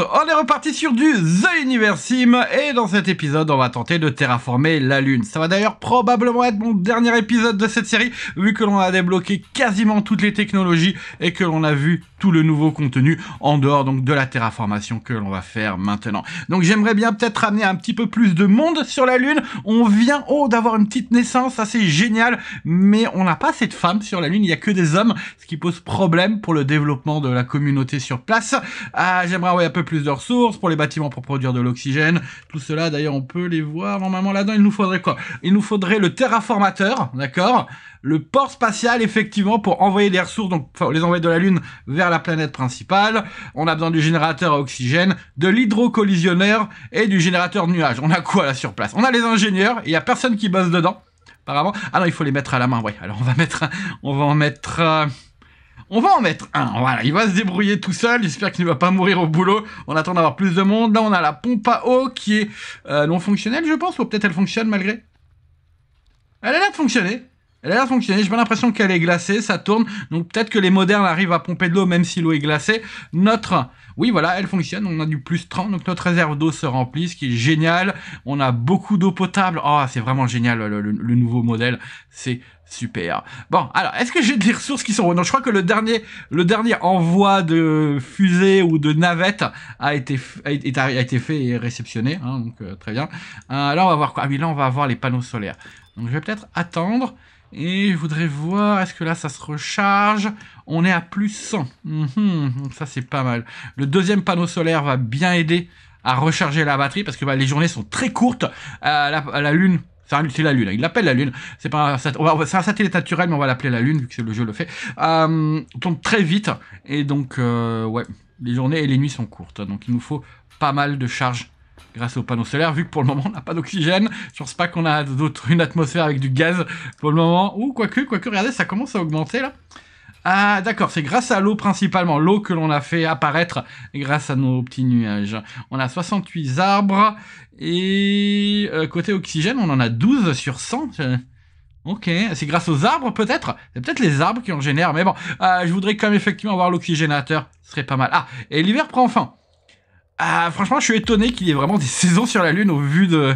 On est reparti sur du The Universim et dans cet épisode on va tenter de terraformer la Lune. Ça va d'ailleurs probablement être mon dernier épisode de cette série vu que l'on a débloqué quasiment toutes les technologies et que l'on a vu tout le nouveau contenu en dehors donc de la terraformation que l'on va faire maintenant. Donc j'aimerais bien peut-être amener un petit peu plus de monde sur la Lune. On vient au oh, d'avoir une petite naissance, assez géniale mais on n'a pas cette femme sur la Lune, il n'y a que des hommes, ce qui pose problème pour le développement de la communauté sur place. Ah, j'aimerais envoyer un peu plus de ressources pour les bâtiments pour produire de l'oxygène. Tout cela, d'ailleurs, on peut les voir normalement là-dedans. Il nous faudrait quoi Il nous faudrait le terraformateur, d'accord Le port spatial, effectivement, pour envoyer des ressources, donc les envoyer de la Lune vers la planète principale. On a besoin du générateur à oxygène, de l'hydrocollisionneur et du générateur nuage. On a quoi là sur place On a les ingénieurs, il n'y a personne qui bosse dedans apparemment. Ah non, il faut les mettre à la main, oui Alors on va mettre, on va en mettre, euh, on va en mettre un, voilà, il va se débrouiller tout seul, j'espère qu'il ne va pas mourir au boulot, on attend d'avoir plus de monde. Là on a la pompe à eau qui est euh, non fonctionnelle je pense, ou peut-être elle fonctionne malgré. Elle a l'air de fonctionner. Elle a fonctionné, de fonctionner. J'ai pas l'impression qu'elle est glacée. Ça tourne. Donc peut-être que les modernes arrivent à pomper de l'eau même si l'eau est glacée. Notre, oui, voilà, elle fonctionne. On a du plus 30. Donc notre réserve d'eau se remplit, ce qui est génial. On a beaucoup d'eau potable. Oh, c'est vraiment génial le, nouveau modèle. C'est Super. Bon, alors, est-ce que j'ai des ressources qui sont... Non, je crois que le dernier, le dernier envoi de fusée ou de navette a été, a été, fait et réceptionné. Hein, donc, euh, très bien. Euh, là, on va voir quoi Ah oui, là, on va avoir les panneaux solaires. Donc, je vais peut-être attendre. Et je voudrais voir, est-ce que là ça se recharge On est à plus 100. Mhm. ça c'est pas mal. Le deuxième panneau solaire va bien aider à recharger la batterie parce que bah, les journées sont très courtes. Euh, la, lune, c'est la Lune. Hein. Il l'appelle la Lune. C'est pas un satellite naturel, mais on va l'appeler la Lune vu que le jeu le fait. On euh, tombe très vite et donc euh, ouais, les journées et les nuits sont courtes. Donc il nous faut pas mal de charge grâce au panneau solaire vu que pour le moment on n'a pas d'oxygène. Je pense pas qu'on a d'autres, une atmosphère avec du gaz pour le moment. Ou quoique, quoique, regardez, ça commence à augmenter là. Ah d'accord, c'est grâce à l'eau principalement, l'eau que l'on a fait apparaître grâce à nos petits nuages. On a 68 arbres et euh, côté oxygène, on en a 12 sur 100. Euh, ok, c'est grâce aux arbres peut-être C'est peut-être les arbres qui en génèrent, mais bon, euh, je voudrais quand même effectivement avoir l'oxygénateur, ce serait pas mal. Ah, et l'hiver prend fin. Ah, franchement, je suis étonné qu'il y ait vraiment des saisons sur la Lune au vu de...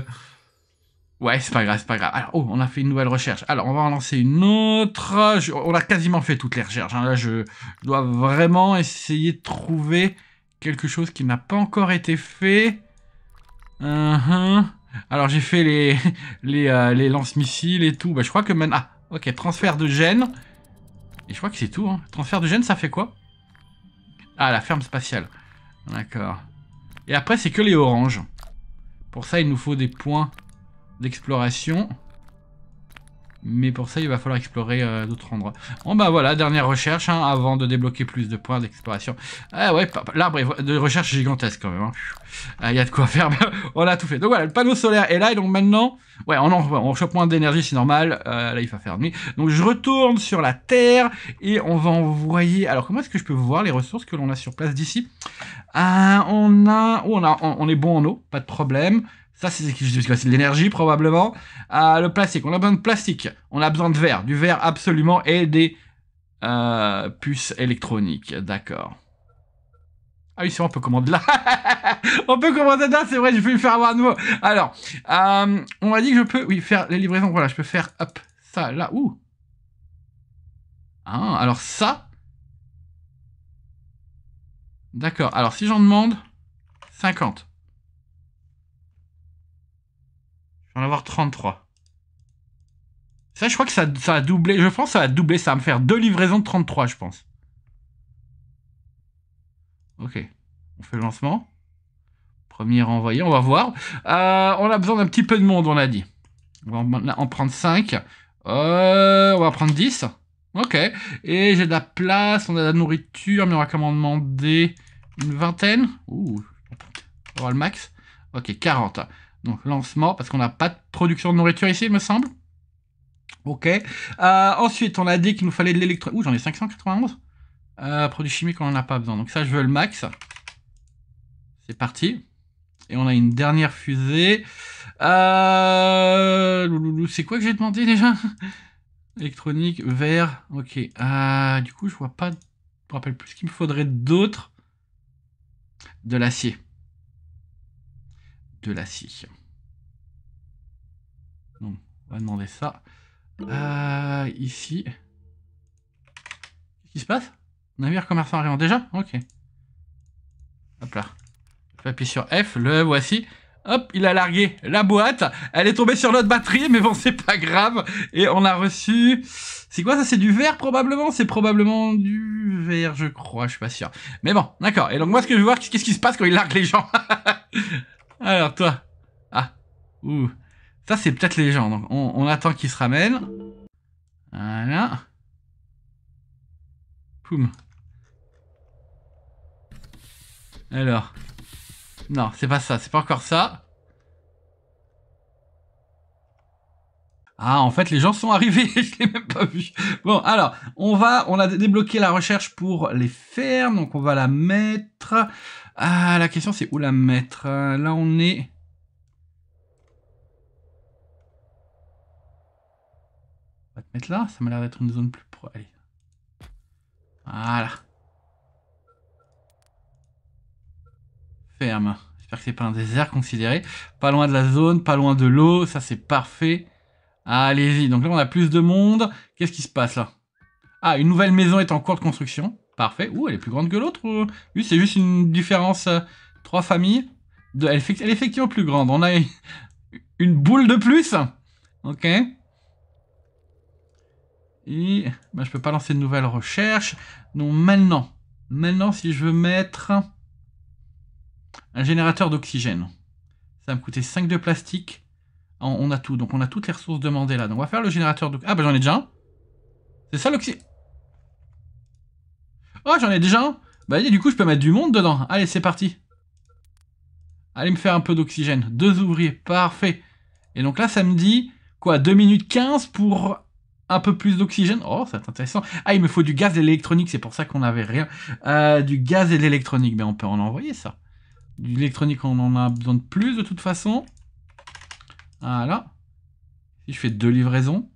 Ouais, c'est pas grave, c'est pas grave. Alors, oh, on a fait une nouvelle recherche. Alors, on va en lancer une autre. on a quasiment fait toutes les recherches. Hein. Là, je, dois vraiment essayer de trouver quelque chose qui n'a pas encore été fait. Uh-huh. Alors, j'ai fait les, les, euh, les lance-missiles et tout. Bah, je crois que maintenant... Ah, ok, transfert de gènes. Et je crois que c'est tout. Hein. Transfert de gènes, ça fait quoi Ah, la ferme spatiale. D'accord. Et après, c'est que les oranges. Pour ça, il nous faut des points d'exploration. Mais pour ça, il va falloir explorer euh, d'autres endroits. Bon bah voilà, dernière recherche, hein, avant de débloquer plus de points d'exploration. Ah ouais, l'arbre de recherche gigantesque quand même. Hein. Ah, il y a de quoi faire, on a tout fait. Donc voilà, le panneau solaire est là, et donc maintenant, ouais, on, en, on chope moins d'énergie, c'est normal. Euh, là, il va faire nuit. Donc je retourne sur la Terre, et on va envoyer... Alors comment est-ce que je peux voir les ressources que l'on a sur place d'ici Ah, On a... Oh, on, a on est bon en eau, pas de problème. Ça, c'est l'énergie probablement. Euh, le plastique, on a besoin de plastique, on a besoin de verre, du verre absolument, et des euh, puces électroniques, d'accord. Ah oui, c'est vrai, on peut commander là. on peut commander là, c'est vrai, je peux lui faire avoir à nouveau. Alors, euh, on m'a dit que je peux, oui, faire les livraisons, voilà, je peux faire, hop, ça, là, ouh. Ah, alors ça. D'accord, alors si j'en demande, 50. On va avoir 33. Ça, je crois que ça, ça a doublé. Je pense que ça a doublé. Ça va me faire deux livraisons de 33, je pense. Ok. On fait le lancement. Premier envoyé, on va voir. Euh, on a besoin d'un petit peu de monde, on a dit. On va en prendre 5. Euh, on va prendre 10. Ok. Et j'ai de la place, on a de la nourriture, mais on va comment demander une vingtaine. Ouh, on va le max. Ok, 40. Donc lancement, parce qu'on n'a pas de production de nourriture ici, il me semble. Ok. Euh, ensuite, on a dit qu'il nous fallait de l'électro... Ouh, j'en ai 591. Euh, produits chimiques, on n'en a pas besoin. Donc ça, je veux le max. C'est parti. Et on a une dernière fusée. Euh... C'est quoi que j'ai demandé déjà Électronique, vert, ok. Euh, du coup, je vois pas... Je me rappelle plus ce qu'il me faudrait d'autre. De l'acier de la scie. Non, on va demander ça. Euh, ici. Qu'est-ce qui se passe Navire commerçant arrivant déjà Ok. Hop là. appuyer sur F, le voici. Hop, il a largué la boîte. Elle est tombée sur notre batterie, mais bon, c'est pas grave. Et on a reçu... C'est quoi ça C'est du verre, probablement C'est probablement du verre, je crois. Je suis pas sûr. Mais bon, d'accord. Et donc, moi, ce que je veux voir, qu'est-ce qui se passe quand il largue les gens Alors toi. Ah. Ouh. Ça c'est peut-être les gens. Donc on, attend qu'ils se ramènent. Voilà. Poum. Alors. Non, c'est pas ça, c'est pas encore ça. Ah, en fait, les gens sont arrivés, je l'ai même pas vu. Bon, alors, on va, on a débloqué la recherche pour les fermes, donc on va la mettre. Ah, la question c'est où la mettre Là on est... On va te mettre là, ça m'a l'air d'être une zone plus proche. Allez. Voilà. Ferme. J'espère que c'est pas un désert considéré. Pas loin de la zone, pas loin de l'eau, ça c'est parfait. Allez-y, donc là on a plus de monde. Qu'est-ce qui se passe là Ah, une nouvelle maison est en cours de construction. Parfait. Ouh, elle est plus grande que l'autre euh. c'est juste une différence. Euh, trois familles. Elle, est effectivement plus grande. On a une boule de plus. Ok. Et je ben, je peux pas lancer de nouvelles recherches. Non, maintenant. Maintenant, si je veux mettre un générateur d'oxygène. Ça va me coûter 5 de plastique. On a tout. Donc on a toutes les ressources demandées là. Donc on va faire le générateur d'oxygène. Ah bah j'en ai déjà un. C'est ça l'oxygène. Oh, j'en ai déjà un Bah, du coup, je peux mettre du monde dedans. Allez, c'est parti. Allez me faire un peu d'oxygène. Deux ouvriers, parfait. Et donc là, ça me dit, quoi, 2 minutes 15 pour un peu plus d'oxygène. Oh, c'est intéressant. Ah, il me faut du gaz et de l'électronique, c'est pour ça qu'on n'avait rien. Euh, du gaz et de l'électronique, mais ben, on peut en envoyer ça. Du l'électronique, on en a besoin de plus de toute façon. Voilà. Si je fais deux livraisons.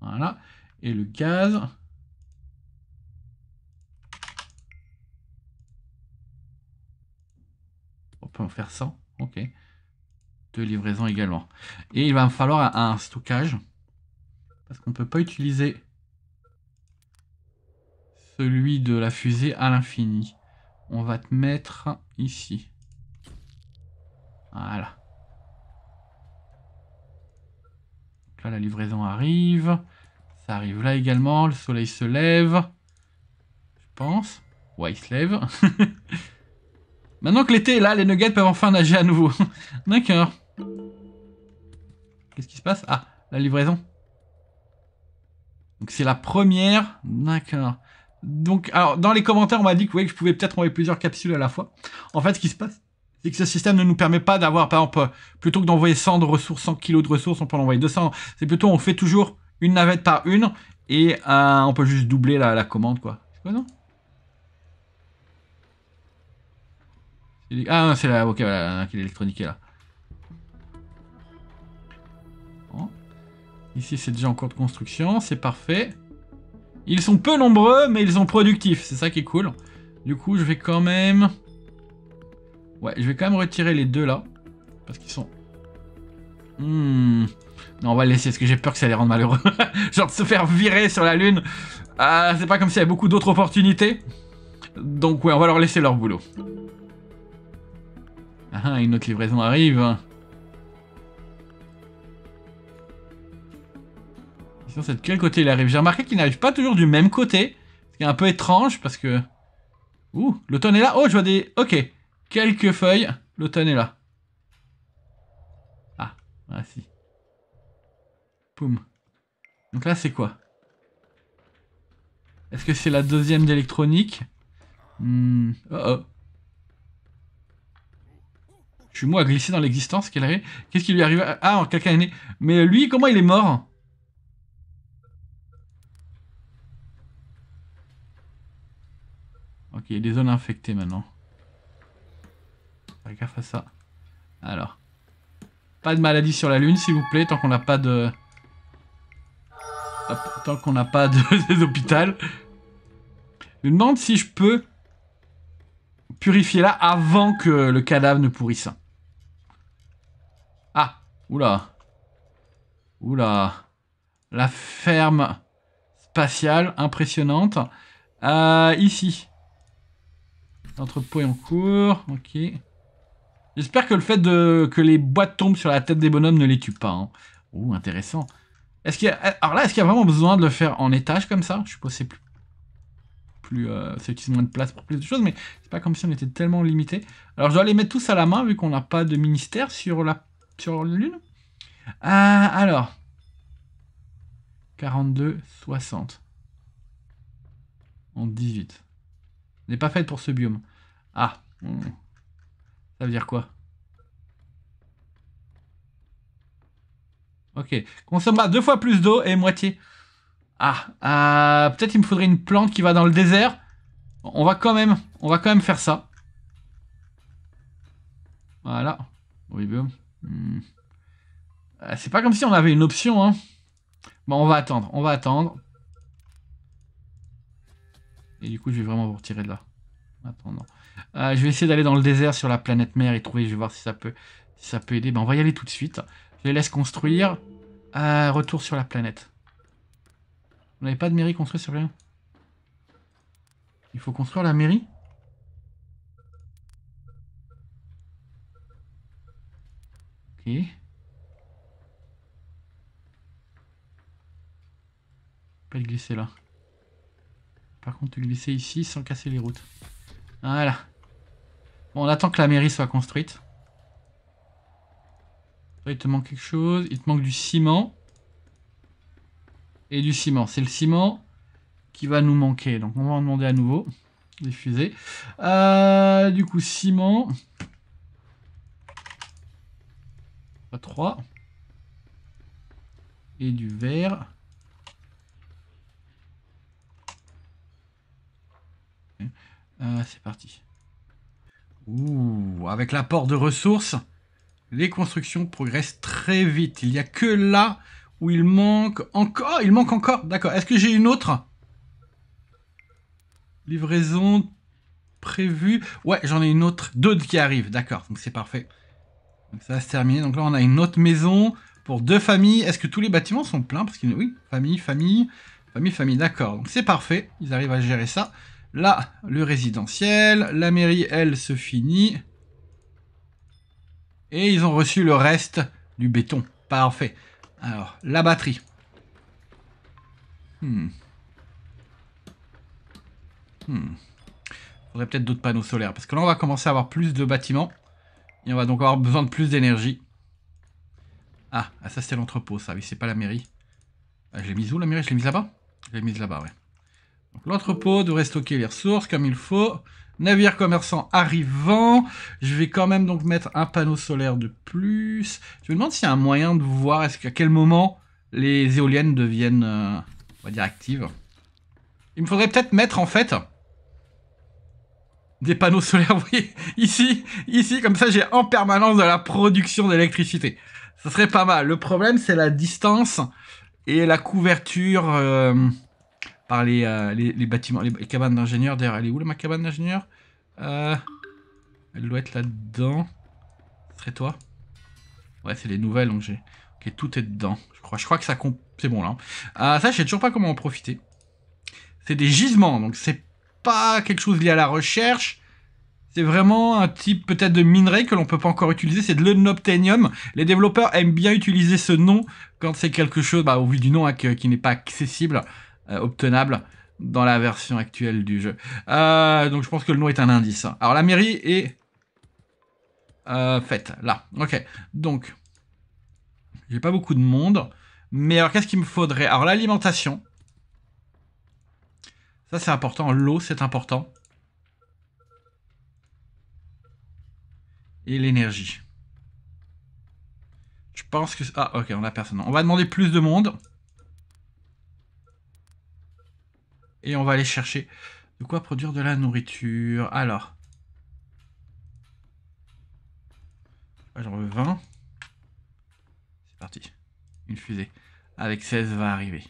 Voilà et le gaz. On peut en faire 100, ok. De livraison également. Et il va me falloir un, stockage. Parce qu'on ne peut pas utiliser celui de la fusée à l'infini. On va te mettre ici. Voilà. là, la livraison arrive. Ça arrive là également. Le soleil se lève. Je pense. Ouais, il se lève. Maintenant que l'été est là, les nuggets peuvent enfin nager à nouveau. D'accord. Qu'est-ce qui se passe Ah, la livraison. Donc c'est la première. D'accord. Donc, alors, dans les commentaires, on m'a dit que, que je pouvais peut-être envoyer plusieurs capsules à la fois. En fait, ce qui se passe, c'est que ce système ne nous permet pas d'avoir, par exemple, euh, plutôt que d'envoyer 100 de ressources, 100 kilos de ressources, on peut en envoyer 200. C'est plutôt, on fait toujours une navette par une, et euh, on peut juste doubler la, commande, quoi. C'est quoi, non Ah, c'est la... Ok, voilà, qui est là. Bon. Ici, c'est déjà en cours de construction, c'est parfait. Ils sont peu nombreux, mais ils sont productifs, c'est ça qui est cool. Du coup, je vais quand même... Ouais, je vais quand même retirer les deux, là. Parce qu'ils sont... Hmm... Non, on va le laisser, parce que j'ai peur que ça les rende malheureux. Genre de se faire virer sur la Lune. Ah, c'est pas comme s'il y avait beaucoup d'autres opportunités. Donc ouais, on va leur laisser leur boulot. Ah, ah une autre livraison arrive. Question, c'est de quel côté il arrive J'ai remarqué qu'il n'arrive pas toujours du même côté. Ce qui est un peu étrange, parce que... Ouh, l'automne est là. Oh, je vois des... Ok, quelques feuilles. L'automne est là. Ah, ah Poum. Donc là, c'est quoi Est-ce que c'est la deuxième d'électronique hmm. Oh oh. Je suis moi à glisser dans l'existence Qu'est-ce qui lui arrive ah, ah, quelqu'un est né. Mais lui, comment il est mort Ok, il y a des zones infectées maintenant. Faire à ça. Alors. Pas de maladie sur la Lune, s'il vous plaît, tant qu'on n'a pas de tant qu'on n'a pas d'hôpital. Je me demande si je peux purifier là avant que le cadavre ne pourrisse. Ah, oula. Oula. La ferme spatiale, impressionnante. Euh, ici. L'entrepôt est en cours. Ok. J'espère que le fait de, que les boîtes tombent sur la tête des bonhommes ne les tue pas. Hein. intéressant. Eh, alors là, est-ce qu'il y a vraiment besoin de le faire en étage comme ça Je suppose c'est plus... plus euh, ça utilise moins de place pour plus de choses, mais c'est pas comme si on était tellement limité. Alors je dois les mettre tous à la main, vu qu'on n'a pas de ministère sur la sur lune. Euh, alors... 42, 60. En 18. N'est pas fait pour ce biome. Ah. Hmm. Ça veut dire quoi Ok. Consommer deux fois plus d'eau et moitié. Ah, euh, peut-être il me faudrait une plante qui va dans le désert. On va quand même, on va quand même faire ça. Voilà. Oui, hmm. euh, C'est pas comme si on avait une option, hein. Bon, on va attendre, on va attendre. Et du coup, je vais vraiment vous retirer de là. Attendant. Euh, je vais essayer d'aller dans le désert sur la planète mer et trouver, je vais voir si ça peut, si ça peut aider. Ben, on va y aller tout de suite. Je les laisse construire. à retour sur la planète. On n'avait pas de mairie construite sur la Il faut construire la mairie Ok. Pas de glisser là. Par contre, glisser ici sans casser les routes. Voilà. Bon, on attend que la mairie soit construite il te manque quelque chose. Il te manque du ciment. Et du ciment. C'est le ciment qui va nous manquer. Donc, on va en demander à nouveau. Des fusées. Euh, du coup, ciment. Pas 3. Et du verre. Euh, c'est parti. Ouh, avec l'apport de ressources, les constructions progressent très vite. Il n'y a que là où il manque encore. Il manque encore. D'accord. Est-ce que j'ai une autre Livraison prévue. Ouais, j'en ai une autre. Deux qui arrivent. D'accord. Donc c'est parfait. ça va se terminer. Donc là, on a une autre maison pour deux familles. Est-ce que tous les bâtiments sont pleins Parce qu'il oui, famille, famille, famille, famille. D'accord. Donc c'est parfait. Ils arrivent à gérer ça. Là, le résidentiel. La mairie, elle, se finit. Et ils ont reçu le reste du béton. Parfait. Alors, la batterie. Hmm. hmm. Faudrait peut-être d'autres panneaux solaires. Parce que là, on va commencer à avoir plus de bâtiments. Et on va donc avoir besoin de plus d'énergie. Ah, ah ça c'est l'entrepôt, ça. Oui, c'est pas la mairie. Ah, je l'ai mise où la mairie Je l'ai mise là-bas Je l'ai mise là-bas, ouais. l'entrepôt devrait stocker les ressources comme il faut. Navire commerçant arrivant. Je vais quand même donc mettre un panneau solaire de plus. Je me demande s'il y a un moyen de voir est-ce qu'à quel moment les éoliennes deviennent, euh, on va dire, actives. Il me faudrait peut-être mettre en fait des panneaux solaires, vous voyez, ici, ici, comme ça j'ai en permanence de la production d'électricité. Ça serait pas mal. Le problème, c'est la distance et la couverture... Euh, par les, euh, bâtiments, les, cabanes d'ingénieurs. D'ailleurs, elle est où, là, ma cabane d'ingénieur euh, Elle doit être là-dedans. serait toi Ouais, c'est les nouvelles, donc j'ai... Ok, tout est dedans, je crois. Je crois que ça compte... C'est bon, là. Hein. Euh, ça, je sais toujours pas comment en profiter. C'est des gisements, donc c'est pas quelque chose lié à la recherche. C'est vraiment un type peut-être de minerai que l'on peut pas encore utiliser, c'est de l'unobtainium. Les développeurs aiment bien utiliser ce nom quand c'est quelque chose, bah, au vu du nom, hein, qui n'est pas accessible. Euh, obtenable dans la version actuelle du jeu. Euh, donc je pense que le nom est un indice. Alors la mairie est euh, faite, là. Ok, donc j'ai pas beaucoup de monde. Mais alors qu'est-ce qu'il me faudrait Alors l'alimentation. Ça c'est important, l'eau c'est important. Et l'énergie. Je pense que... Ah ok, on a personne. On va demander plus de monde. Et on va aller chercher de quoi produire de la nourriture. Alors. J'en veux 20. C'est parti. Une fusée. Avec 16 va arriver.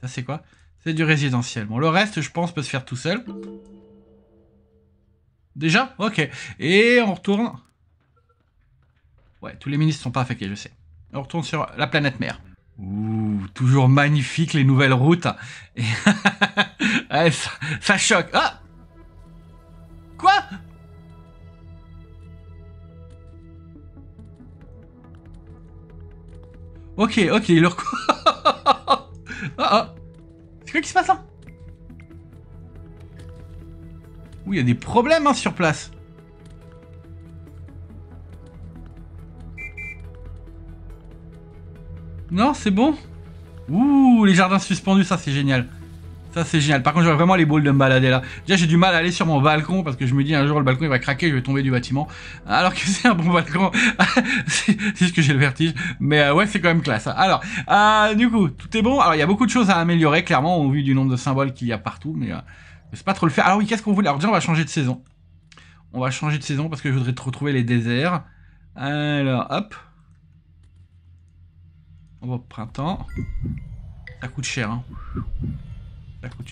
Ça c'est quoi C'est du résidentiel. Bon, le reste, je pense, peut se faire tout seul. Déjà Ok. Et on retourne... Ouais, tous les ministres sont pas affectés, je sais. On retourne sur la planète mère. Ouh, toujours magnifique les nouvelles routes. Et Ouais, eh, ça, choque. Ah Quoi Ok, ok, leur quoi ah, ah C'est quoi qui se passe là hein? Ouh, il y a des problèmes hein, sur place. Non, c'est bon Ouh, les jardins suspendus, ça c'est génial. Ça, c'est génial. Par contre, j'aurais vraiment les boules de me balader là. Déjà, j'ai du mal à aller sur mon balcon parce que je me dis un jour le balcon il va craquer, je vais tomber du bâtiment. Alors que c'est un bon balcon. c'est ce que j'ai le vertige. Mais euh, ouais, c'est quand même classe. Alors, euh, du coup, tout est bon. Alors, il y a beaucoup de choses à améliorer, clairement, au vu du nombre de symboles qu'il y a partout. Mais euh, c'est pas trop le faire. Alors, oui, qu'est-ce qu'on voulait Alors, déjà, on va changer de saison. On va changer de saison parce que je voudrais retrouver les déserts. Alors, hop. On oh, va au printemps. Ça coûte cher, hein.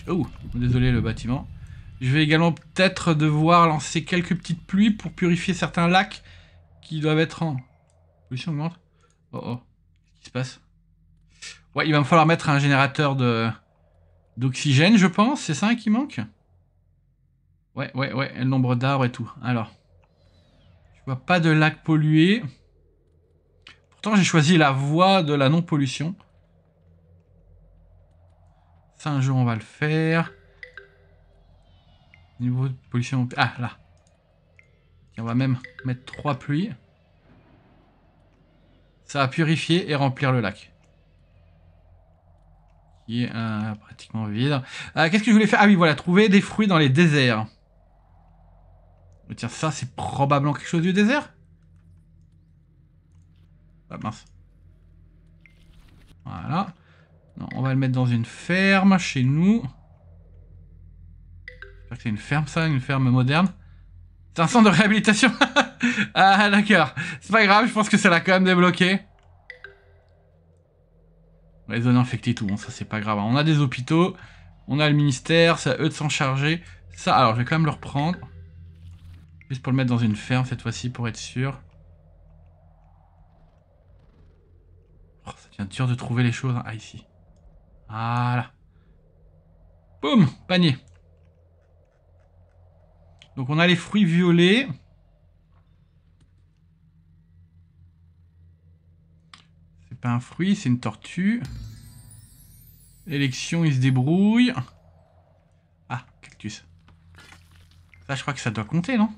Oh, désolé le bâtiment. Je vais également peut-être devoir lancer quelques petites pluies pour purifier certains lacs qui doivent être en... Pollution augmente Oh oh, qu'est-ce qui se passe Ouais, il va me falloir mettre un générateur de d'oxygène, je pense. C'est ça hein, qui manque Ouais, ouais, ouais, le nombre d'arbres et tout. Alors, je vois pas de lac pollué. Pourtant, j'ai choisi la voie de la non-pollution. Ça, un jour, on va le faire. Niveau de pollution... Ah, là. on va même mettre trois pluies. Ça va purifier et remplir le lac. Qui est euh, pratiquement vide. Euh, qu'est-ce que je voulais faire Ah oui, voilà, trouver des fruits dans les déserts. Oh, tiens, ça, c'est probablement quelque chose du désert Ah mince. Voilà on va le mettre dans une ferme chez nous. c'est une ferme ça, une ferme moderne. C'est un centre de réhabilitation Ah d'accord. C'est pas grave, je pense que ça l'a quand même débloqué. Les zones infectées tout, bon ça c'est pas grave. On a des hôpitaux, on a le ministère, c'est à eux de s'en charger. Ça, alors je vais quand même le reprendre. Juste pour le mettre dans une ferme cette fois-ci pour être sûr. Oh, ça devient dur de trouver les choses. Ah ici. Voilà. Boum, panier. Donc on a les fruits violets. C'est pas un fruit, c'est une tortue. Élection, il se débrouille. Ah, cactus. Ça, je crois que ça doit compter, non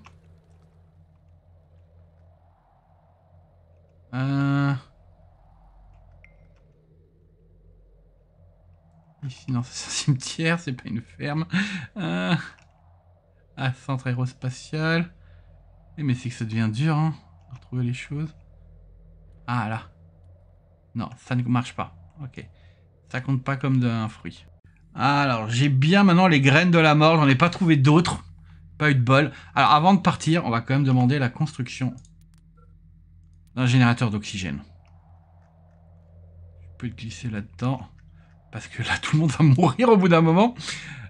Euh... Ici, non, c'est un cimetière, c'est pas une ferme. Euh, un centre aérospatial. Eh, mais c'est que ça devient dur, hein, retrouver les choses. Ah, là. Non, ça ne marche pas. Ok. Ça compte pas comme d'un fruit. Alors, j'ai bien maintenant les graines de la mort. J'en ai pas trouvé d'autres. Pas eu de bol. Alors, avant de partir, on va quand même demander la construction d'un générateur d'oxygène. Je peux te glisser là-dedans parce que là, tout le monde va mourir au bout d'un moment.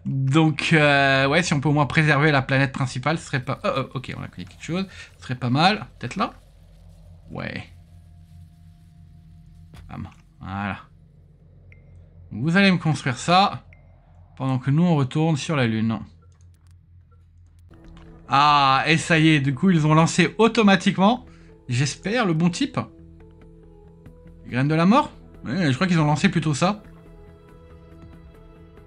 Donc, euh, ouais, si on peut au moins préserver la planète principale, ce serait pas... Oh, oh, ok, on a connu quelque chose. Ce serait pas mal. Peut-être là Ouais. Bam. Voilà. Vous allez me construire ça, pendant que nous, on retourne sur la Lune. Ah, et ça y est, du coup, ils ont lancé automatiquement, j'espère, le bon type. Graine de la mort Je crois qu'ils ont lancé plutôt ça.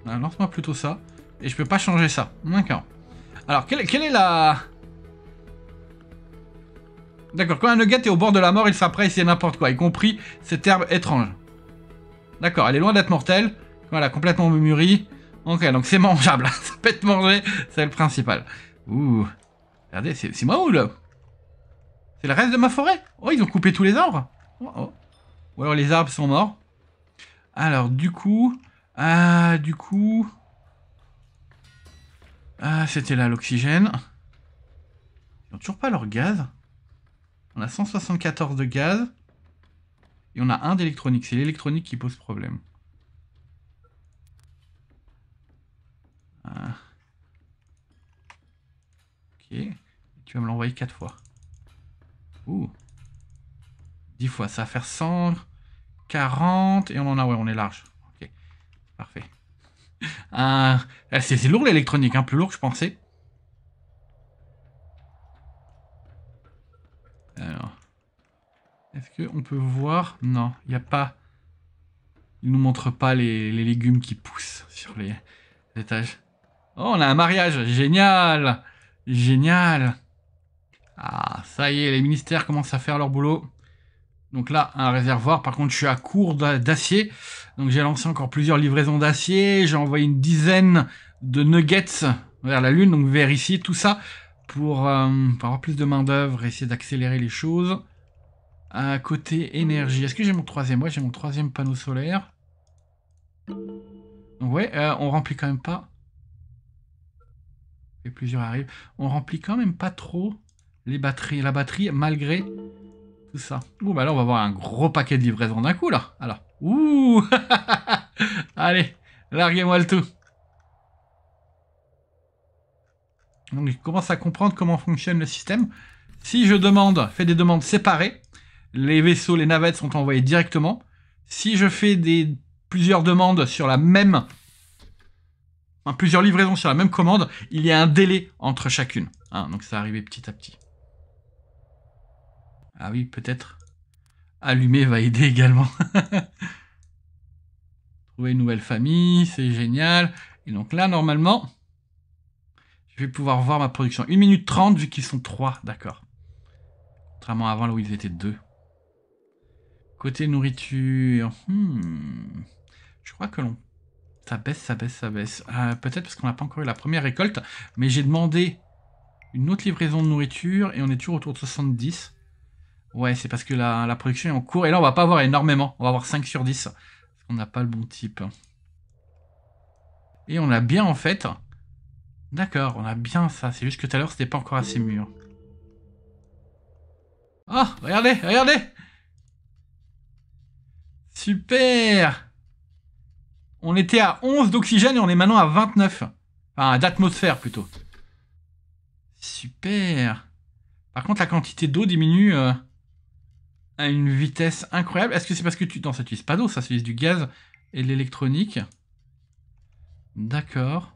Ah, lance-moi plutôt ça. Et je peux pas changer ça. D'accord. Alors, quelle, est la... D'accord, quand un nugget est au bord de la mort, il s'apprête prêt à n'importe quoi, y compris cette herbe étrange. D'accord, elle est loin d'être mortelle. Voilà, complètement mûri. Ok, donc c'est mangeable. ça peut être mangé, c'est le principal. Ouh. Regardez, c'est moi où là C'est le reste de ma forêt Oh, ils ont coupé tous les arbres oh, oh. Ou alors les arbres sont morts. Alors, du coup... Ah, du coup... Ah, c'était là l'oxygène. Ils n'ont toujours pas leur gaz. On a 174 de gaz. Et on a un d'électronique. C'est l'électronique qui pose problème. Ah. Ok. Tu vas me l'envoyer 4 fois. Ouh. 10 fois, ça va faire 100, 40. Et on en a, ouais, on est large. Parfait. Ah, c'est lourd l'électronique, hein, plus lourd que je pensais. Alors. Est-ce qu'on peut voir Non, il n'y a pas... Il nous montre pas les, les, légumes qui poussent sur les étages. Oh, on a un mariage Génial Génial Ah, ça y est, les ministères commencent à faire leur boulot. Donc là, un réservoir. Par contre, je suis à court d'acier. Donc j'ai lancé encore plusieurs livraisons d'acier. J'ai envoyé une dizaine de nuggets vers la Lune, donc vers ici, tout ça, pour, euh, avoir plus de main-d'œuvre, essayer d'accélérer les choses. À côté énergie, est-ce que j'ai mon troisième Ouais, j'ai mon troisième panneau solaire. Ouais, euh, on remplit quand même pas. Et plusieurs arrivent. On remplit quand même pas trop les batteries, la batterie malgré ça. Ouh, bah là, on va avoir un gros paquet de livraisons d'un coup, là. Alors, ouh Allez, larguez-moi le tout. Donc, il commence à comprendre comment fonctionne le système. Si je demande, fais des demandes séparées, les vaisseaux, les navettes sont envoyés directement. Si je fais des, plusieurs demandes sur la même... plusieurs livraisons sur la même commande, il y a un délai entre chacune. Hein, donc, ça arrivait petit à petit. Ah oui, peut-être. Allumer va aider également. Trouver une nouvelle famille, c'est génial. Et donc là, normalement, je vais pouvoir voir ma production. 1 minute 30 vu qu'ils sont 3, d'accord. Contrairement avant là où ils étaient 2. Côté nourriture, hmm. je crois que l'on... Ça baisse, ça baisse, ça baisse. Euh, peut-être parce qu'on n'a pas encore eu la première récolte, mais j'ai demandé une autre livraison de nourriture et on est toujours autour de 70. Ouais, c'est parce que la, production est en cours. Et là, on va pas avoir énormément. On va avoir 5 sur 10. Parce qu'on n'a pas le bon type. Et on a bien, en fait... D'accord, on a bien ça. C'est juste que tout à l'heure, c'était pas encore assez mûr. oh, regardez, regardez Super On était à 11 d'oxygène et on est maintenant à 29. Enfin, d'atmosphère, plutôt. Super Par contre, la quantité d'eau diminue... Euh, à une vitesse incroyable. Est-ce que c'est parce que tu. Non, ça utilise pas d'eau, ça utilise du gaz et l'électronique. D'accord.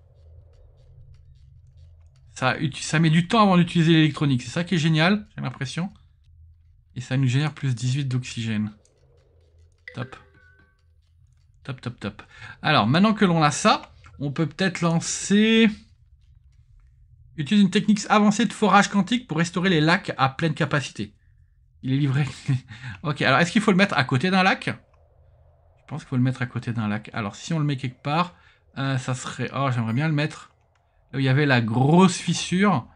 Ça, ça met du temps avant d'utiliser l'électronique. C'est ça qui est génial, j'ai l'impression. Et ça nous génère plus 18 d'oxygène. Top. Top, top, top. Alors, maintenant que l'on a ça, on peut peut-être lancer... Utilise une technique avancée de forage quantique pour restaurer les lacs à pleine capacité. Il est livré. ok, alors est-ce qu'il faut le mettre à côté d'un lac Je pense qu'il faut le mettre à côté d'un lac. Alors si on le met quelque part, euh, ça serait... Oh, j'aimerais bien le mettre. Là où il y avait la grosse fissure.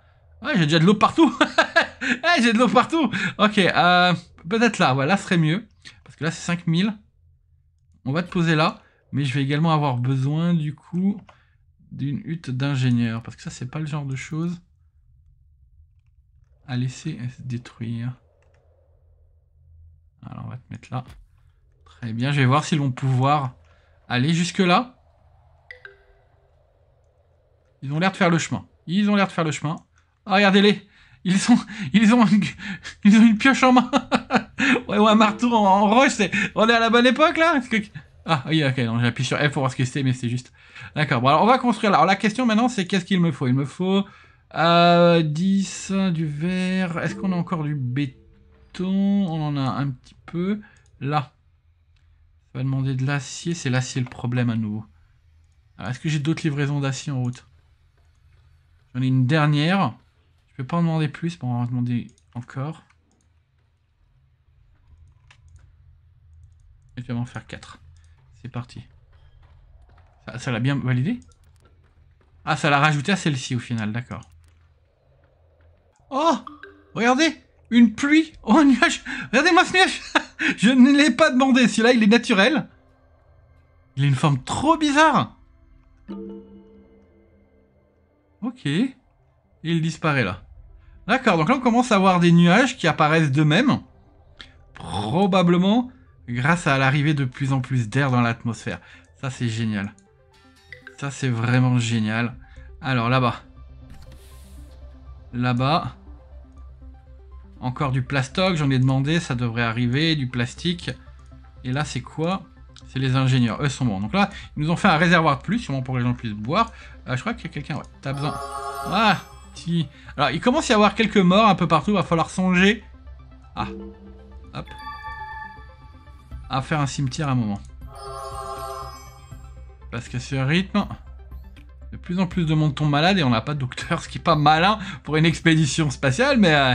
Ouais, j'ai déjà de l'eau partout eh, j'ai de l'eau partout Ok, euh, peut-être là, voilà, serait mieux. Parce que là, c'est 5000. On va te poser là. Mais je vais également avoir besoin, du coup, d'une hutte d'ingénieur. Parce que ça, c'est pas le genre de choses... à laisser se détruire. Alors, on va te mettre là. Très bien, je vais voir s'ils vont pouvoir aller jusque-là. Ils ont l'air de faire le chemin. Ils ont l'air de faire le chemin. Ah, regardez-les ils ont, ils, ont une, ont une pioche en main ouais, ou un marteau en, roche. on est à la bonne époque, là Ah, oui, ok, j'appuie sur F pour voir ce que c'était, mais c'est juste... D'accord, bon, alors on va construire Alors la question maintenant, c'est qu'est-ce qu'il me faut Il me faut 10, euh, du verre... Est-ce qu'on a encore du béton on en a un petit peu. Là, ça va demander de l'acier. C'est l'acier le problème à nouveau. Est-ce que j'ai d'autres livraisons d'acier en route J'en ai une dernière. Je peux pas en demander plus, pour on va en demander encore. Et je vais en faire 4. C'est parti. Ça l'a bien validé Ah, ça l'a rajouté à celle-ci au final, d'accord. Oh Regardez une pluie Oh, un nuage Regardez-moi ce nuage Je ne l'ai pas demandé, celui-là, il est naturel. Il a une forme trop bizarre Ok. il disparaît là. D'accord, donc là on commence à voir des nuages qui apparaissent d'eux-mêmes. Probablement grâce à l'arrivée de plus en plus d'air dans l'atmosphère. Ça c'est génial. Ça c'est vraiment génial. Alors là-bas. Là-bas. Encore du plastoc, j'en ai demandé, ça devrait arriver, du plastique. Et là, c'est quoi C'est les ingénieurs, eux sont bons. Donc là, ils nous ont fait un réservoir de plus, sûrement pour que les gens puissent boire. Euh, je crois qu'il y a quelqu'un, ouais, t'as besoin. Ah, Si Alors, il commence à y avoir quelques morts un peu partout, va falloir songer. Ah, hop. À faire un cimetière à un moment. Parce que ce rythme... De plus en plus de monde tombe malade et on n'a pas de docteur, ce qui est pas malin pour une expédition spatiale, mais... Euh,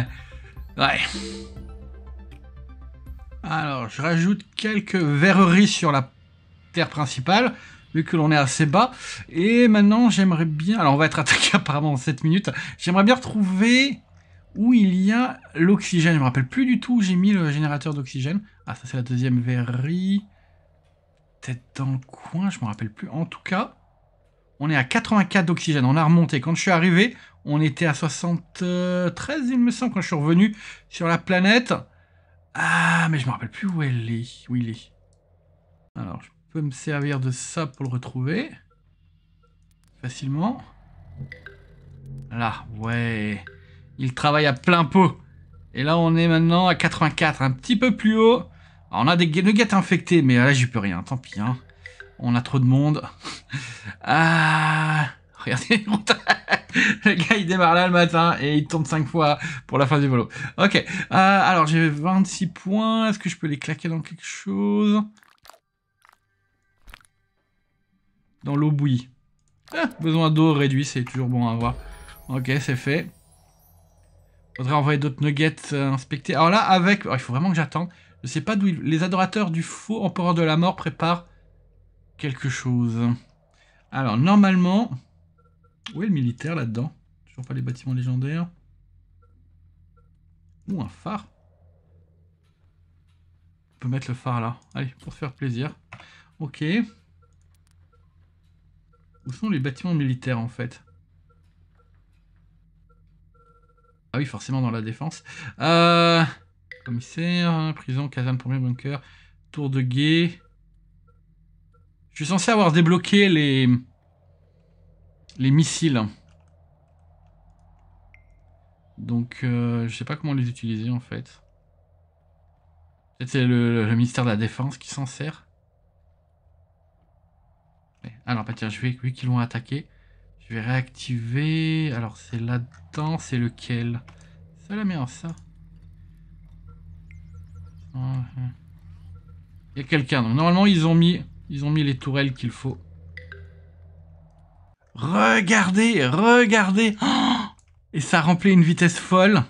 Ouais. Alors, je rajoute quelques verreries sur la terre principale, vu que l'on est assez bas. Et maintenant, j'aimerais bien... Alors, on va être attaqué apparemment en 7 minutes. J'aimerais bien retrouver où il y a l'oxygène. Je me rappelle plus du tout où j'ai mis le générateur d'oxygène. Ah, ça, c'est la deuxième verrerie. Peut-être dans le coin, je me rappelle plus. En tout cas, on est à 84 d'oxygène. On a remonté. Quand je suis arrivé, on était à 73, il me semble, quand je suis revenu sur la planète. Ah, mais je me rappelle plus où elle est. Où il est. Alors, je peux me servir de ça pour le retrouver. Facilement. Là, ouais. Il travaille à plein pot. Et là, on est maintenant à 84, un petit peu plus haut. on a des nuggets infectées, mais là, j'y peux rien. Tant pis, hein. On a trop de monde. Ah... Regardez les le gars, il démarre là le matin et il tombe 5 fois pour la fin du volo. Ok. Euh, alors, j'ai 26 points. Est-ce que je peux les claquer dans quelque chose Dans l'eau bouillie. Ah, besoin d'eau réduit, c'est toujours bon à voir. Ok, c'est fait. Faudrait envoyer d'autres nuggets euh, inspectés. Alors là, avec... Oh, il faut vraiment que j'attende. Je sais pas d'où... Il... Les adorateurs du faux empereur de la mort préparent quelque chose. Alors, normalement... Où est le militaire là-dedans Toujours pas les bâtiments légendaires. Ou un phare. On peut mettre le phare là. Allez, pour se faire plaisir. Ok. Où sont les bâtiments militaires en fait Ah oui, forcément dans la défense. Euh, commissaire, prison, caserne, premier bunker, tour de guet. Je suis censé avoir débloqué les les missiles. Donc, je euh, je sais pas comment les utiliser en fait. peut c'est le, ministère de la Défense qui s'en sert. Alors, bah tiens, je vais, vu qu'ils l'ont attaqué, je vais réactiver. Alors, c'est là-dedans, c'est lequel C'est la merde, ça. Ah, hein. Il y a quelqu'un. normalement, ils ont mis, ils ont mis les tourelles qu'il faut. Regardez, regardez. Et ça remplit une vitesse folle.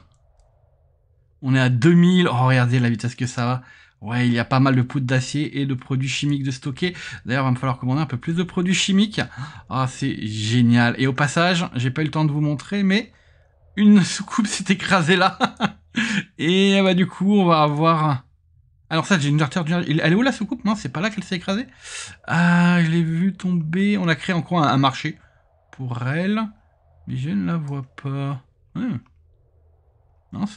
On est à 2000. Oh, regardez la vitesse que ça va. Ouais, il y a pas mal de poudre d'acier et de produits chimiques de stocker. D'ailleurs, il va me falloir commander un peu plus de produits chimiques. Ah, c'est génial. Et au passage, j'ai pas eu le temps de vous montrer, mais une soucoupe s'est écrasée là. et eh bah du coup, on va avoir... Alors ça, j'ai une artère Elle est où la soucoupe Non, c'est pas là qu'elle s'est écrasée. Ah, je l'ai vu tomber. On a créé encore un marché pour elle, mais je ne la vois pas. Hum.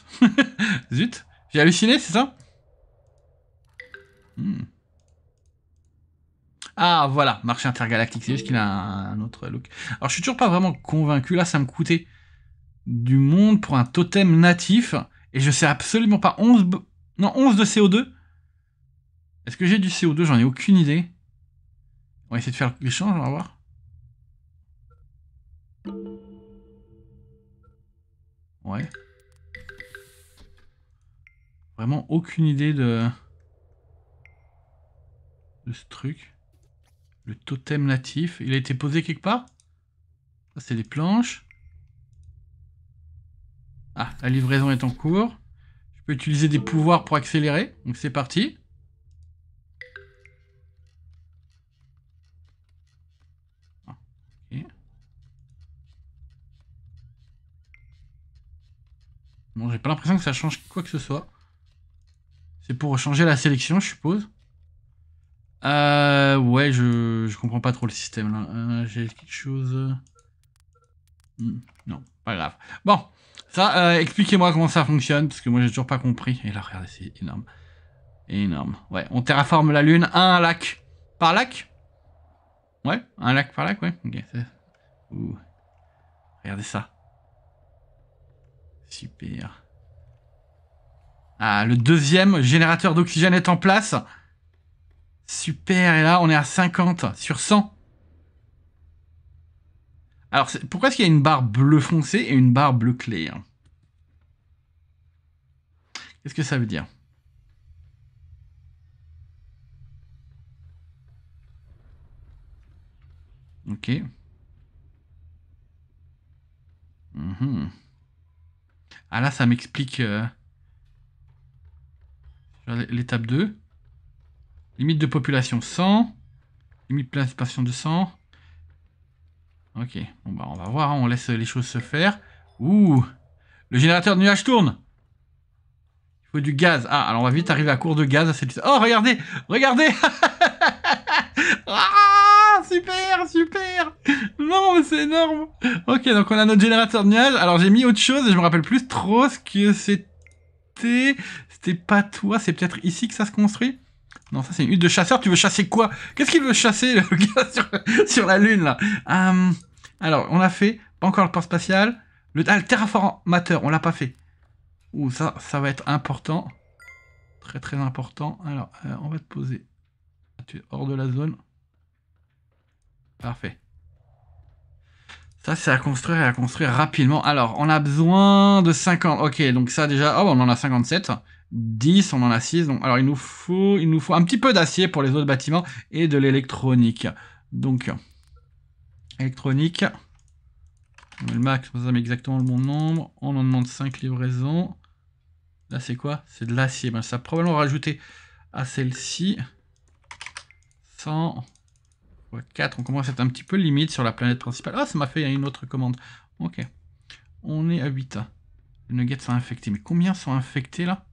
Zut, j'ai halluciné, c'est ça hum. Ah voilà, marché intergalactique, c'est juste qu'il a un autre look. Alors je suis toujours pas vraiment convaincu, là ça me coûtait du monde pour un totem natif, et je sais absolument pas, 11, non, 11 de CO2 Est-ce que j'ai du CO2 J'en ai aucune idée. On va essayer de faire l'échange, on va voir. Ouais. Vraiment aucune idée de... de ce truc. Le totem natif. Il a été posé quelque part Ça, c'est les planches. Ah, la livraison est en cours. Je peux utiliser des pouvoirs pour accélérer. Donc c'est parti. Bon, j'ai pas l'impression que ça change quoi que ce soit. C'est pour changer la sélection, je suppose. Euh, ouais, je, je comprends pas trop le système là. Euh, j'ai quelque chose. Euh, hmm, non, pas grave. Bon, ça, euh, expliquez-moi comment ça fonctionne, parce que moi j'ai toujours pas compris. Et là, regardez, c'est énorme. Énorme. Ouais, on terraforme la Lune, un lac par lac Ouais, un lac par lac, ouais. Regardez ça. Super. Ah, le deuxième générateur d'oxygène est en place. Super, et là, on est à 50 sur 100. Alors, pourquoi est-ce qu'il y a une barre bleu foncé et une barre bleu clair Qu'est-ce que ça veut dire Ok. Mhm. Ah là, ça m'explique euh, l'étape 2. Limite de population 100. Limite de population de 100. Ok, bon bah on va voir, hein, on laisse les choses se faire. Ouh Le générateur de nuages tourne Il faut du gaz. Ah, alors on va vite arriver à court de gaz à cette... Oh, regardez Regardez ah, super, super Non, c'est énorme Ok, donc on a notre générateur de nuages. Alors j'ai mis autre chose et je me rappelle plus trop ce que c'était. C'était pas toi, c'est peut-être ici que ça se construit Non, ça c'est une hutte de chasseur. Tu veux chasser quoi Qu'est-ce qu'il veut chasser, le gars, sur, la Lune, là euh, Alors, on l'a fait. Pas encore le port spatial. Le, ah, terraformateur, on l'a pas fait. Ouh, ça, ça va être important. Très très important. Alors, euh, on va te poser. Tu es hors de la zone. Parfait. Ça, c'est à construire et à construire rapidement. Alors, on a besoin de 50. Ok, donc ça déjà... Oh, on en a 57. 10, on en a 6. Donc, alors, il nous faut, il nous faut un petit peu d'acier pour les autres bâtiments et de l'électronique. Donc, électronique. le max, on met exactement le bon nombre. On en demande 5 livraisons. Là, c'est quoi C'est de l'acier. Ben, ça va probablement rajouter à celle-ci. 100. 4, on commence à être un petit peu limite sur la planète principale. Ah, ça m'a fait une autre commande. Ok. On est à 8. Les nuggets sont infectés. Mais combien sont infectés là